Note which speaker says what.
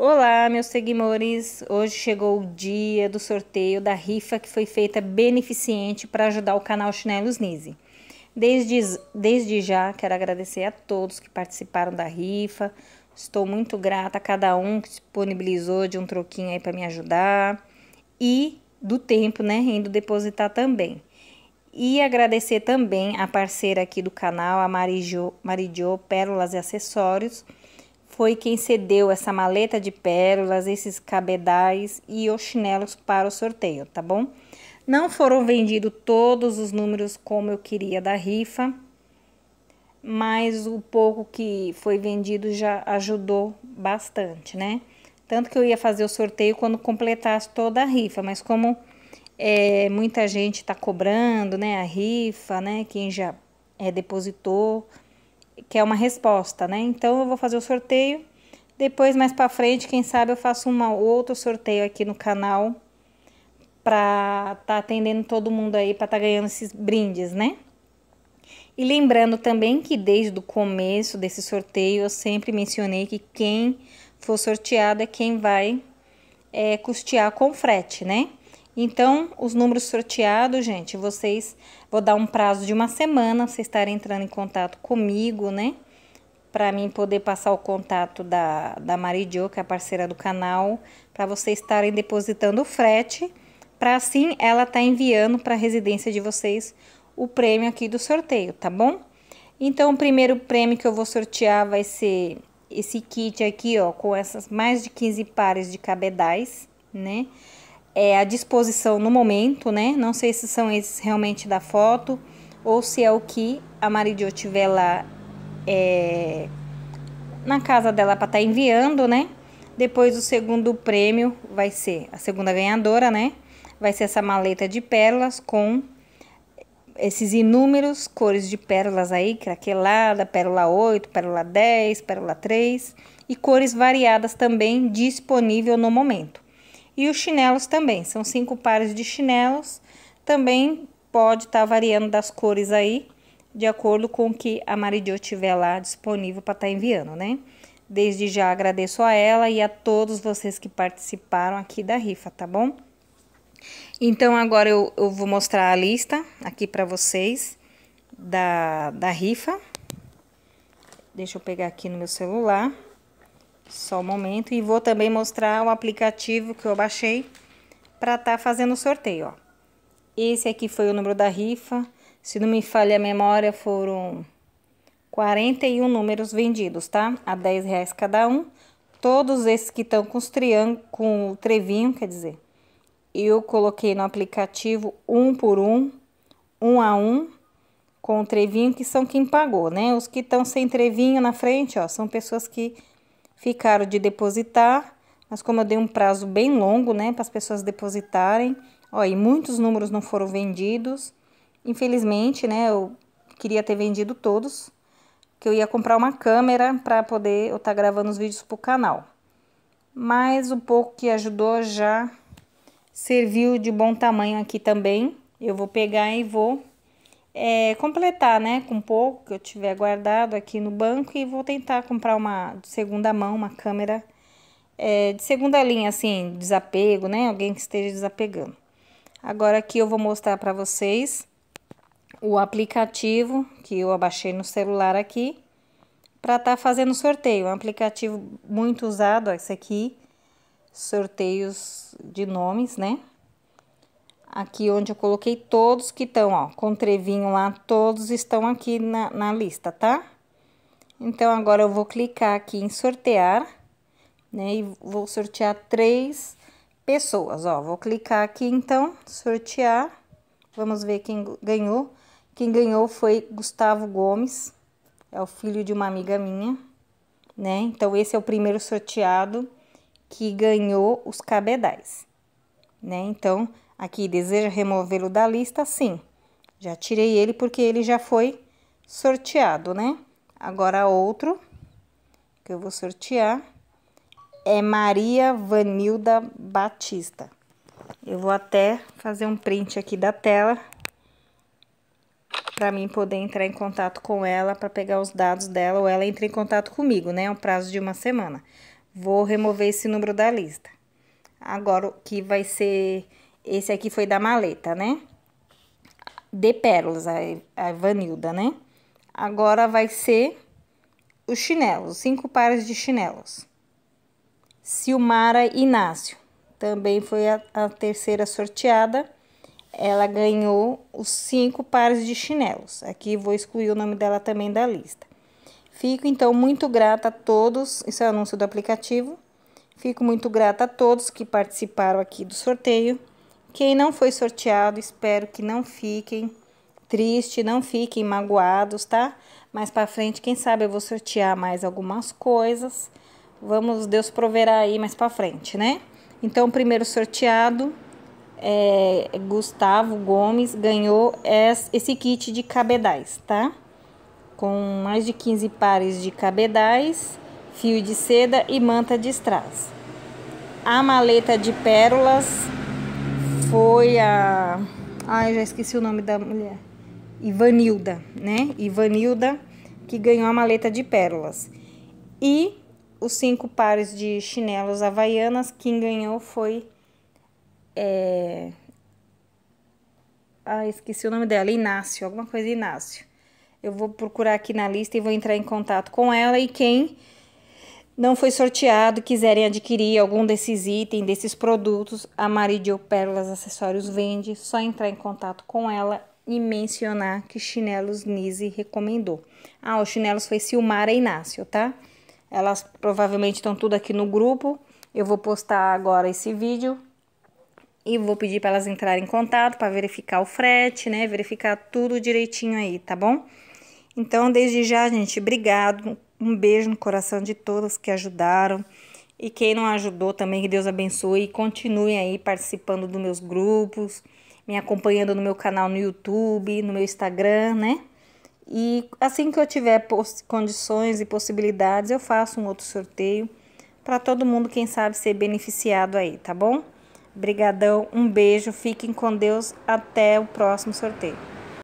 Speaker 1: Olá, meus seguidores! Hoje chegou o dia do sorteio da rifa que foi feita beneficente para ajudar o canal Chinelos Nise. Desde, desde já quero agradecer a todos que participaram da rifa. Estou muito grata a cada um que disponibilizou de um troquinho aí para me ajudar e do tempo, né, indo depositar também. E agradecer também a parceira aqui do canal, a Marijô, Pérolas e Acessórios foi quem cedeu essa maleta de pérolas, esses cabedais e os chinelos para o sorteio, tá bom? Não foram vendidos todos os números como eu queria da rifa, mas o pouco que foi vendido já ajudou bastante, né? Tanto que eu ia fazer o sorteio quando completasse toda a rifa, mas como é, muita gente está cobrando, né, a rifa, né, quem já é, depositou, que é uma resposta, né? Então eu vou fazer o sorteio. Depois mais para frente, quem sabe eu faço um outro sorteio aqui no canal para tá atendendo todo mundo aí para tá ganhando esses brindes, né? E lembrando também que desde o começo desse sorteio eu sempre mencionei que quem for sorteado é quem vai é, custear com frete, né? Então, os números sorteados, gente, vocês vou dar um prazo de uma semana vocês estarem entrando em contato comigo, né? Para mim poder passar o contato da, da Maridio, que é a parceira do canal, para vocês estarem depositando o frete, para assim ela tá enviando para a residência de vocês o prêmio aqui do sorteio, tá bom? Então, o primeiro prêmio que eu vou sortear vai ser esse kit aqui, ó, com essas mais de 15 pares de cabedais, né? é, à disposição no momento, né? Não sei se são esses realmente da foto ou se é o que a Maridio tiver lá é, na casa dela para estar tá enviando, né? Depois o segundo prêmio vai ser a segunda ganhadora, né? Vai ser essa maleta de pérolas com esses inúmeros cores de pérolas aí, craquelada, pérola 8, pérola 10, pérola 3 e cores variadas também disponível no momento. E os chinelos também, são cinco pares de chinelos. Também pode estar tá variando das cores aí, de acordo com o que a Maridio tiver lá disponível para estar tá enviando, né? Desde já agradeço a ela e a todos vocês que participaram aqui da rifa, tá bom? Então agora eu, eu vou mostrar a lista aqui para vocês da, da rifa. Deixa eu pegar aqui no meu celular. Só um momento. E vou também mostrar o aplicativo que eu baixei para estar tá fazendo o sorteio, ó. Esse aqui foi o número da rifa. Se não me falha a memória, foram 41 números vendidos, tá? A 10 reais cada um. Todos esses que estão com, os com o trevinho, quer dizer, eu coloquei no aplicativo um por um, um a um, com o trevinho, que são quem pagou, né? Os que estão sem trevinho na frente, ó, são pessoas que ficaram de depositar, mas como eu dei um prazo bem longo, né, para as pessoas depositarem, ó, e muitos números não foram vendidos. Infelizmente, né, eu queria ter vendido todos, que eu ia comprar uma câmera para poder eu estar tá gravando os vídeos para o canal. Mas o pouco que ajudou já serviu de bom tamanho aqui também. Eu vou pegar e vou é, completar, né, com pouco que eu tiver guardado aqui no banco e vou tentar comprar uma de segunda mão, uma câmera é, de segunda linha, assim, desapego, né, alguém que esteja desapegando. Agora aqui eu vou mostrar para vocês o aplicativo que eu abaixei no celular aqui para estar tá fazendo sorteio, é um aplicativo muito usado, ó, esse aqui, sorteios de nomes, né, aqui onde eu coloquei todos que estão, ó, com trevinho lá, todos estão aqui na, na lista, tá? Então, agora eu vou clicar aqui em sortear, né, e vou sortear três pessoas, ó. Vou clicar aqui, então, sortear, vamos ver quem ganhou. Quem ganhou foi Gustavo Gomes, é o filho de uma amiga minha, né? Então, esse é o primeiro sorteado que ganhou os cabedais, né? Então, Aqui, deseja removê-lo da lista? Sim. Já tirei ele porque ele já foi sorteado, né? Agora, outro que eu vou sortear é Maria Vanilda Batista. Eu vou até fazer um print aqui da tela para mim poder entrar em contato com ela para pegar os dados dela ou ela entra em contato comigo, né? É um prazo de uma semana. Vou remover esse número da lista. Agora o que vai ser esse aqui foi da maleta, né? De pérolas, a, a vanilda, né? Agora vai ser os chinelos, cinco pares de chinelos. Silmara Inácio, também foi a, a terceira sorteada. Ela ganhou os cinco pares de chinelos. Aqui vou excluir o nome dela também da lista. Fico então muito grata a todos, isso é o anúncio do aplicativo. Fico muito grata a todos que participaram aqui do sorteio quem não foi sorteado, espero que não fiquem tristes, não fiquem magoados, tá? Mais para frente, quem sabe eu vou sortear mais algumas coisas. Vamos, Deus proverá aí mais para frente, né? Então, o primeiro sorteado é, Gustavo Gomes ganhou esse kit de cabedais, tá? Com mais de 15 pares de cabedais, fio de seda e manta de strass. A maleta de pérolas foi a. Ai, eu já esqueci o nome da mulher. Ivanilda, né? Ivanilda, que ganhou a maleta de pérolas. E os cinco pares de chinelos havaianas, quem ganhou foi. É... Ah, esqueci o nome dela, Inácio, alguma coisa Inácio. Eu vou procurar aqui na lista e vou entrar em contato com ela e quem não foi sorteado quiserem adquirir algum desses itens, desses produtos, a Maridio Pérolas Acessórios vende, só entrar em contato com ela e mencionar que Chinelos Nise recomendou. Ah, os chinelos foi Silmara e Inácio, tá? Elas provavelmente estão tudo aqui no grupo. Eu vou postar agora esse vídeo e vou pedir para elas entrarem em contato para verificar o frete, né? Verificar tudo direitinho aí, tá bom? Então, desde já, gente, obrigado um beijo no coração de todos que ajudaram. E quem não ajudou também, que Deus abençoe. E continuem aí participando dos meus grupos, me acompanhando no meu canal no YouTube, no meu Instagram, né? E assim que eu tiver condições e possibilidades, eu faço um outro sorteio para todo mundo, quem sabe, ser beneficiado aí, tá bom? Brigadão, um beijo, fiquem com Deus, até o próximo sorteio.